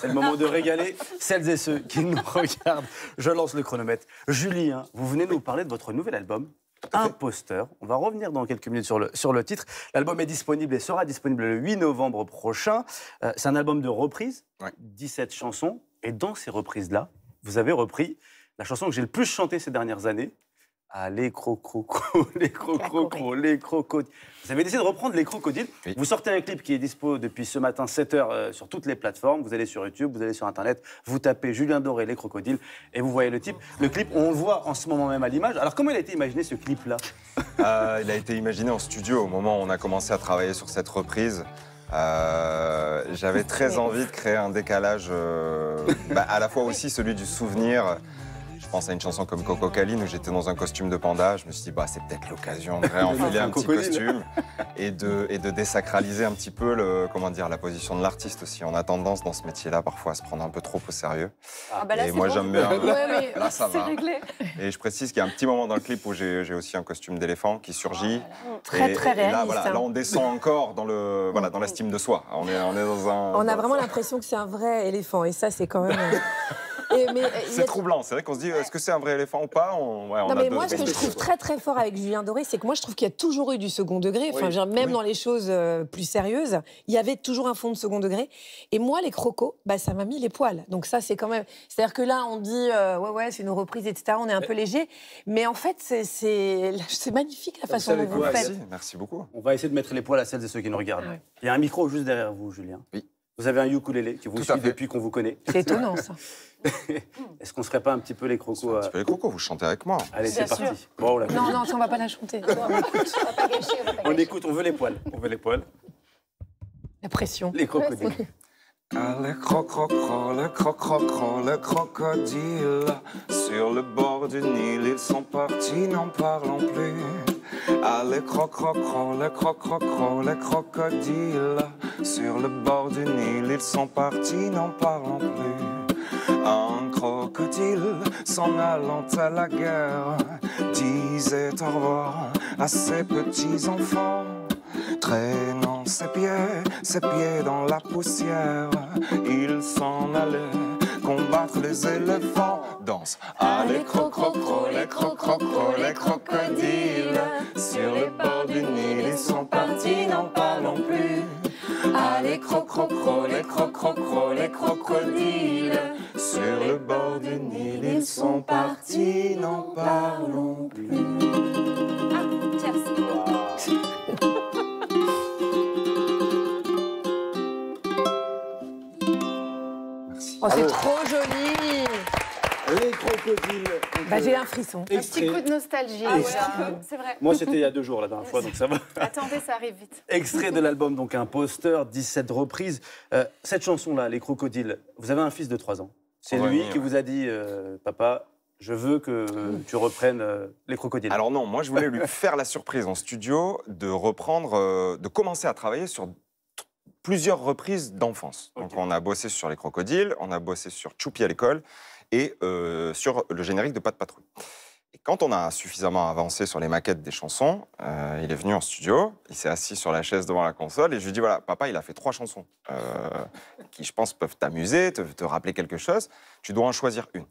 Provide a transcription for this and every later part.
C'est le moment de régaler celles et ceux qui nous regardent. Je lance le chronomètre. Julien, vous venez nous parler de votre nouvel album. Imposteur. On va revenir dans quelques minutes sur le, sur le titre. L'album est disponible et sera disponible le 8 novembre prochain. Euh, c'est un album de reprises, 17 chansons. Et dans ces reprises-là, vous avez repris la chanson que j'ai le plus chantée ces dernières années, ah, les crocrocos, les cro-cro-cro, les crocodiles. Vous avez décidé de reprendre les crocodiles. Vous sortez un clip qui est dispo depuis ce matin, 7h, euh, sur toutes les plateformes. Vous allez sur YouTube, vous allez sur Internet, vous tapez Julien Doré, les crocodiles, et vous voyez le type. Le clip, on le voit en ce moment même à l'image. Alors, comment il a été imaginé, ce clip-là euh, Il a été imaginé en studio au moment où on a commencé à travailler sur cette reprise. Euh, j'avais très envie de créer un décalage, bah, à la fois aussi celui du souvenir je pense à une chanson comme Coco Caline où j'étais dans un costume de panda. Je me suis dit, bah, c'est peut-être l'occasion de réenfiler un, petit costume et de, et de désacraliser un petit peu le, comment dire, la position de l'artiste aussi. On a tendance dans ce métier-là parfois à se prendre un peu trop au sérieux. Ah, bah et moi, j'aime bien. là, ça va. Et je précise qu'il y a un petit moment dans le clip où j'ai aussi un costume d'éléphant qui surgit. Ah, très, très réaliste. Là, là, hein. on descend encore dans le, voilà, dans l'estime de soi. On est, on est dans un. On a vraiment l'impression que c'est un vrai éléphant. Et ça, c'est quand même. Euh, euh, c'est troublant, c'est vrai qu'on se dit, est-ce que c'est un vrai éléphant ou pas Non, mais moi, ce que je trouve très très fort avec Julien Doré, c'est que moi, je trouve qu'il y a toujours eu du second degré. Enfin, même dans les choses euh, plus sérieuses, il y avait toujours un fond de second degré. Et moi, les crocos, bah, ça m'a mis les poils. Donc ça, c'est quand même. C'est-à-dire que là, on dit, euh, ouais, ouais, c'est une reprise, etc. On est un peu léger, mais en fait, c'est magnifique la façon dont vous le faites. Merci, beaucoup. On va essayer de mettre les poils à celles et ceux qui nous regardent. Ah il y a un micro juste derrière vous, Julien. Oui. Vous avez un ukulélé qui vous suit depuis qu'on vous connaît. C'est étonnant ça. Est-ce qu'on serait pas un petit peu les crocos Un les crocos, vous chantez avec moi. Allez, c'est parti. Bon, non, non, on va pas la chanter. on, écoute, on veut les poils. On veut les poils. La pression. Les crocodiles. Ah, le croc le cro le crocodile. Sur le bord du Nil, ils sont partis, n'en parlons plus. Ah, le crocrocro, le crocrocro, le crocodile. Sur le bord du Nil, ils sont partis, n'en parlons plus s'en allant à la guerre, Disait au revoir à ses petits enfants, traînant ses pieds, ses pieds dans la poussière, Il s'en allait combattre les éléphants. Danse à les cro les cro les crocodiles. Sur le bord du Nil, ils sont partis, non pas non plus cro-cro-cro, les cro les cro les crocodiles. Sur le bord du Nil, ils sont partis, n'en parlons Bah, j'ai un frisson. Un petit coup de nostalgie. Ah, c'est vrai. Moi, c'était il y a deux jours la dernière fois, donc ça va. Attendez, ça arrive vite. Extrait de l'album, donc un poster, 17 reprises. Euh, cette chanson-là, Les Crocodiles, vous avez un fils de 3 ans. C'est lui qui vous a dit, euh, papa, je veux que tu reprennes euh, les crocodiles. Alors non, moi je voulais lui faire la surprise en studio de reprendre, de commencer à travailler sur plusieurs reprises d'enfance. Donc on a bossé sur les crocodiles, on a bossé sur Choupi à l'école et euh, sur le générique de Pat de patrouille. Et quand on a suffisamment avancé sur les maquettes des chansons, euh, il est venu en studio, il s'est assis sur la chaise devant la console et je lui dis voilà, papa, il a fait trois chansons euh, qui, je pense, peuvent t'amuser, te rappeler quelque chose. Tu dois en choisir une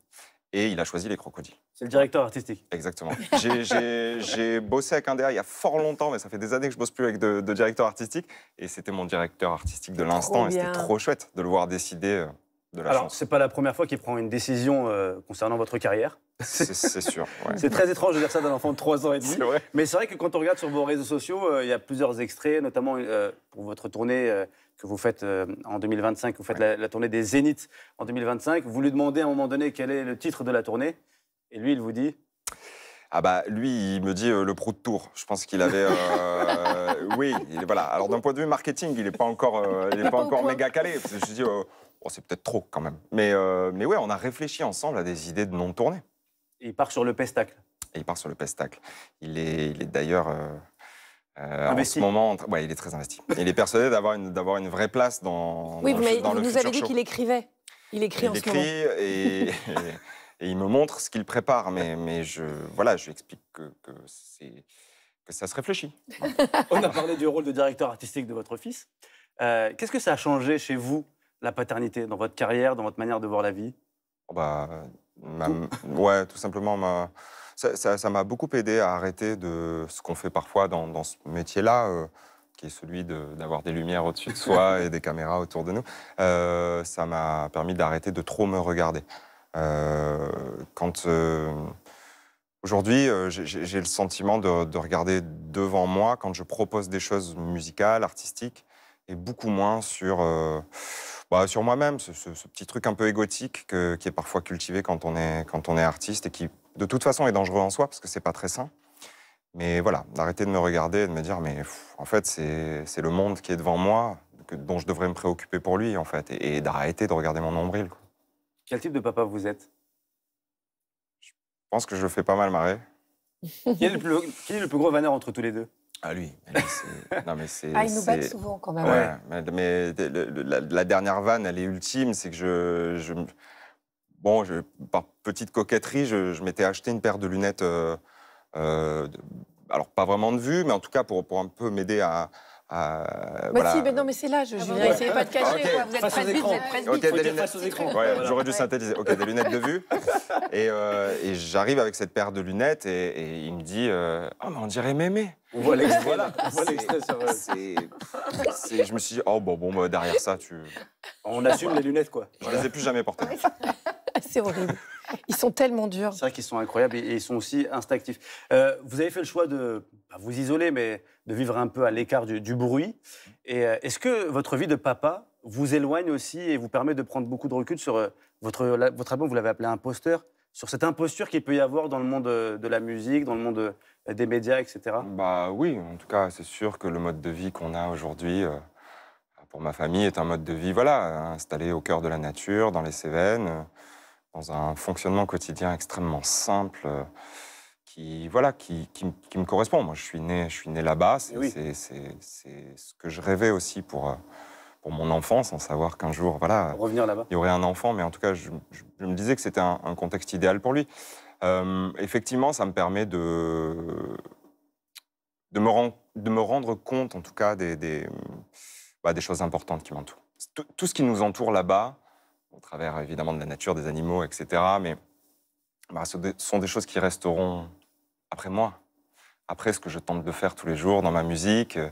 et il a choisi les crocodiles. C'est le directeur artistique. Exactement. J'ai bossé avec un DA il y a fort longtemps, mais ça fait des années que je bosse plus avec de, directeur artistique. Et c'était mon directeur artistique de l'instant, et c'était trop chouette de le voir décider euh, de la Alors, c'est pas la première fois qu'il prend une décision euh, concernant votre carrière. C'est sûr. c'est très étrange de dire ça d'un enfant de 3 ans et demi. Mais c'est vrai que quand on regarde sur vos réseaux sociaux, euh, il y a plusieurs extraits, notamment pour votre tournée vous faites euh, en 2025, vous faites la, tournée des Zéniths en 2025. Vous lui demandez à un moment donné quel est le titre de la tournée, et lui, il vous dit. Ah bah lui, il me dit euh, le pro de tour. Je pense qu'il avait. Euh, oui, voilà. Alors d'un point de vue marketing, il n'est pas encore, il pas encore méga calé. Je me je dis, oh, oh, c'est peut-être trop quand même. Mais, mais ouais, on a réfléchi ensemble à des idées de non tournée. il part sur le pestacle. il part sur le pestacle. Il est, il est d'ailleurs euh, ah, en ce moment, ouais, il est très investi. Il est persuadé d'avoir une, d'avoir une vraie place dans, oui, dans, mais dans nous vous avez dit qu'il écrivait. Il écrit en ce moment. Il et, et, il me montre ce qu'il prépare, mais, mais je, voilà, je explique que, que, c'est, que ça se réfléchit. On a parlé du rôle de directeur artistique de votre fils. Euh, qu'est-ce que ça a changé chez vous, la paternité, dans votre carrière, dans votre manière de voir la vie oh, bah, Ouais, tout simplement ma ça m'a beaucoup aidé à arrêter de ce qu'on fait parfois dans, ce métier-là, euh, qui est celui d'avoir des lumières au-dessus de soi et des caméras autour de nous. Euh, ça m'a permis d'arrêter de trop me regarder. Euh, quand aujourd'hui, j'ai le sentiment de, regarder devant moi quand je propose des choses musicales, artistiques, et beaucoup moins sur bah, sur moi-même, ce, petit truc un peu égotique qui est parfois cultivé quand on est, quand on est artiste et qui de toute façon est dangereux en soi parce que c'est pas très sain. Mais voilà, d'arrêter de me regarder et de me dire, mais en fait, c'est le monde qui est devant moi, dont je devrais me préoccuper pour lui, en fait, et, d'arrêter de regarder mon nombril. Quel type de papa vous êtes Je pense que je le fais pas mal marrer. qui, est le plus, gros vanneur entre tous les deux ah lui, Ah il nous bat souvent quand même. Ouais, mais, la, dernière vanne, elle est ultime, c'est que je, bon, je, par petite coquetterie, je, m'étais acheté une paire de lunettes, euh, euh, alors pas vraiment de vue, mais en tout cas pour, un peu m'aider à, bah si, mais non, mais c'est là, je ah pas de cacher. Vous êtes presbyte, vous êtes des J'aurais dû synthétiser. Ok, des lunettes de vue. Euh, et, j'arrive avec cette paire de lunettes et, il me dit Oh, mais on dirait mémé. Voilà, voilà. Je me suis dit Oh, bon, bon, bah, derrière ça, tu. On assume les lunettes, quoi. Je les ai plus jamais portées. c'est horrible. Ils sont tellement durs. C'est vrai qu'ils sont incroyables et ils sont aussi instinctifs. Euh, vous avez fait le choix de vous isoler, mais de vivre un peu à l'écart du, bruit. Et euh, est-ce que votre vie de papa vous éloigne aussi et vous permet de prendre beaucoup de recul sur euh, votre, votre album Vous l'avez appelé imposteur sur cette imposture qu'il peut y avoir dans le monde de la musique, dans le monde des médias, etc. Bah oui, en tout cas, c'est sûr que le mode de vie qu'on a aujourd'hui pour ma famille est un mode de vie, voilà, installé au cœur de la nature, dans les Cévennes dans un fonctionnement quotidien extrêmement simple euh, qui voilà qui, me correspond. Moi, je suis né, je suis né là-bas. Eh c'est ce que je rêvais aussi pour euh, pour mon enfance, sans savoir qu'un jour, voilà, revenir là-bas, il y aurait un enfant. Mais en tout cas, je, me disais que c'était un, contexte idéal pour lui. Euh, effectivement, ça me permet de de me, de me rendre compte, en tout cas, des, des, bah, choses importantes qui m'entourent. tout, ce qui nous entoure là-bas, au travers évidemment de la nature, des animaux, etc. Mais bah, ce sont des choses qui resteront après moi, après ce que je tente de faire tous les jours dans ma musique. Euh,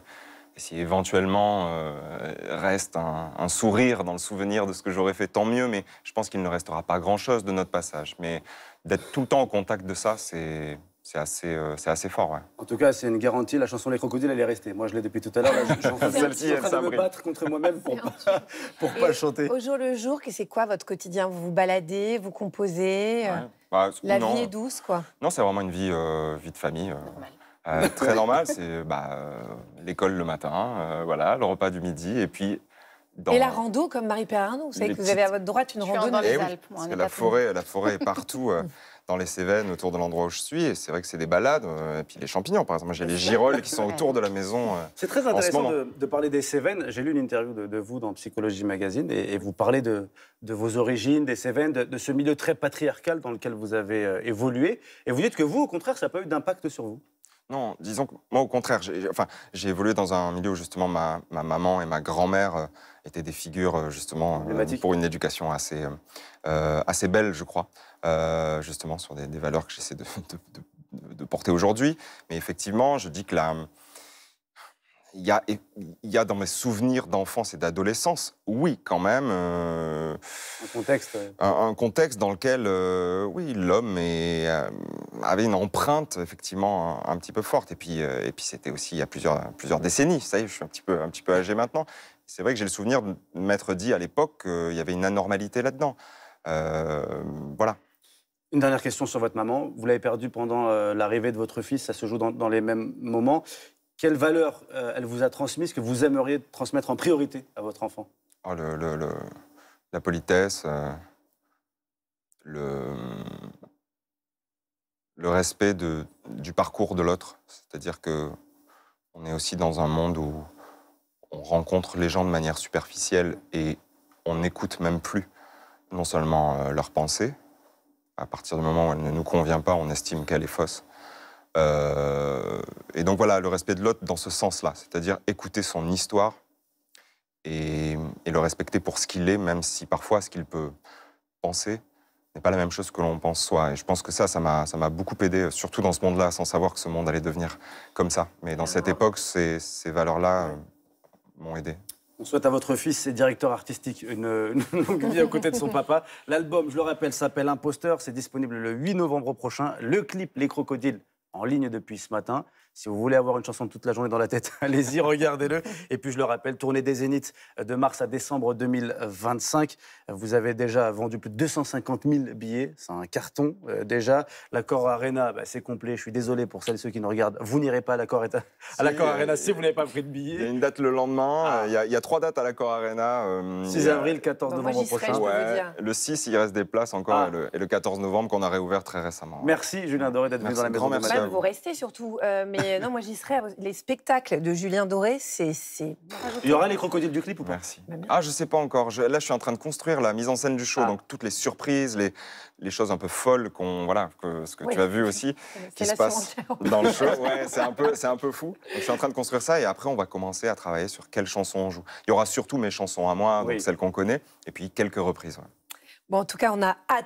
et si éventuellement euh, reste un, un, sourire dans le souvenir de ce que j'aurais fait, tant mieux, mais je pense qu'il ne restera pas grand-chose de notre passage. Mais d'être tout le temps en contact de ça, c'est c'est assez, euh, assez fort. Ouais. En tout cas, c'est une garantie. La chanson Les Crocodiles, elle est restée. Moi, je l'ai depuis tout à l'heure. Je suis en train de me battre contre moi-même pour pas, pas chanter. Au jour le jour, c'est quoi votre quotidien Vous vous baladez, vous composez euh, bah, La vie est douce, quoi Non, c'est vraiment une vie, euh, vie de famille. très normal. c'est bah, l'école le matin, voilà, le repas du midi, et puis et la rando, comme Marie Arnaud. vous savez que vous avez à votre droite une rando dans eh les Alpes. la forêt, la forêt est partout dans les Cévennes, autour de l'endroit où je suis. Et c'est vrai que c'est des balades. Euh, et puis les champignons, par exemple. j'ai les girolles qui sont autour de la maison. Euh, c'est très intéressant de, parler des Cévennes. J'ai lu une interview de, vous dans Psychologie Magazine et, vous parlez de, de, vos origines, des Cévennes, de, ce milieu très patriarcal dans lequel vous avez euh, évolué. Et vous dites que vous, au contraire, ça n'a pas eu d'impact sur vous. Non, disons que moi, au contraire, j'ai évolué dans un milieu où justement ma, ma maman et ma grand-mère euh, étaient des figures euh, justement euh, pour une éducation assez, assez belle, je crois, justement sur des, valeurs que j'essaie de, de, de, porter aujourd'hui. Mais effectivement, je dis que la, il y, a, dans mes souvenirs d'enfance et d'adolescence, oui, quand même. Euh, un contexte. Un, contexte dans lequel, euh, oui, l'homme euh, avait une empreinte effectivement un, petit peu forte. Et puis, et puis c'était aussi il y a plusieurs, plusieurs décennies. Ça y est, je suis un petit peu, un petit peu âgé maintenant. C'est vrai que j'ai le souvenir de m'être dit à l'époque qu'il y avait une anormalité là-dedans. voilà. Une dernière question sur votre maman. Vous l'avez perdue pendant l'arrivée de votre fils. Ça se joue dans, dans les mêmes moments quelle valeur euh, elle vous a transmise que vous aimeriez transmettre en priorité à votre enfant oh, La politesse, euh, le, respect du parcours de l'autre. C'est-à-dire que on est aussi dans un monde où on rencontre les gens de manière superficielle et on n'écoute même plus non seulement euh, leurs pensées, à partir du moment où elle ne nous convient pas, on estime qu'elle est fausse, euh, et donc voilà, le respect de l'autre dans ce sens-là, c'est-à-dire écouter son histoire et, le respecter pour ce qu'il est, même si parfois ce qu'il peut penser n'est pas la même chose que l'on pense soi. Et je pense que ça, ça m'a beaucoup aidé, surtout dans ce monde-là, sans savoir que ce monde allait devenir comme ça. Mais dans cette époque, ces, valeurs-là euh, m'ont aidé. On souhaite à votre fils, et directeur artistique, une, une, longue vie aux côté de son papa. L'album, je le rappelle, s'appelle Imposteur. C'est disponible le 8 novembre prochain. Le clip Les Crocodiles en ligne depuis ce matin. Si vous voulez avoir une chanson toute la journée dans la tête, allez-y, regardez-le. Et puis je le rappelle, tournée des Zéniths de mars à décembre 2025. Vous avez déjà vendu plus de 250 000 billets, c'est un carton euh, déjà. L'accord Arena, bah, c'est complet. Je suis désolé pour celles et ceux qui nous regardent. Vous n'irez pas à l'accord à Arena si vous n'avez pas pris de billets. Il y a une date le lendemain. Ah. Il y, a trois dates à l'accord Arena. 6 euh, avril, 14 novembre prochain. le 6, il reste des places encore. Ah. Et, le, 14 novembre qu'on a réouvert très récemment. Merci Julien Doré d'être venu dans la maison. vous restez surtout. Euh, euh, non, moi j'y serais. Les spectacles de Julien Doré, c'est. Il y aura les crocodiles du clip ou pas Merci. Bah, ah, je sais pas encore. là, je suis en train de construire la mise en scène du show, ah. donc toutes les surprises, les, choses un peu folles qu'on voilà, que, ce que tu as vu aussi, qui se passe dans le show. Ouais, c'est un peu, c'est un peu fou. je suis en train de construire ça et après on va commencer à travailler sur quelles chansons on joue. Il y aura surtout mes chansons à moi, donc celles qu'on connaît, et puis quelques reprises. Bon, en tout cas, on a hâte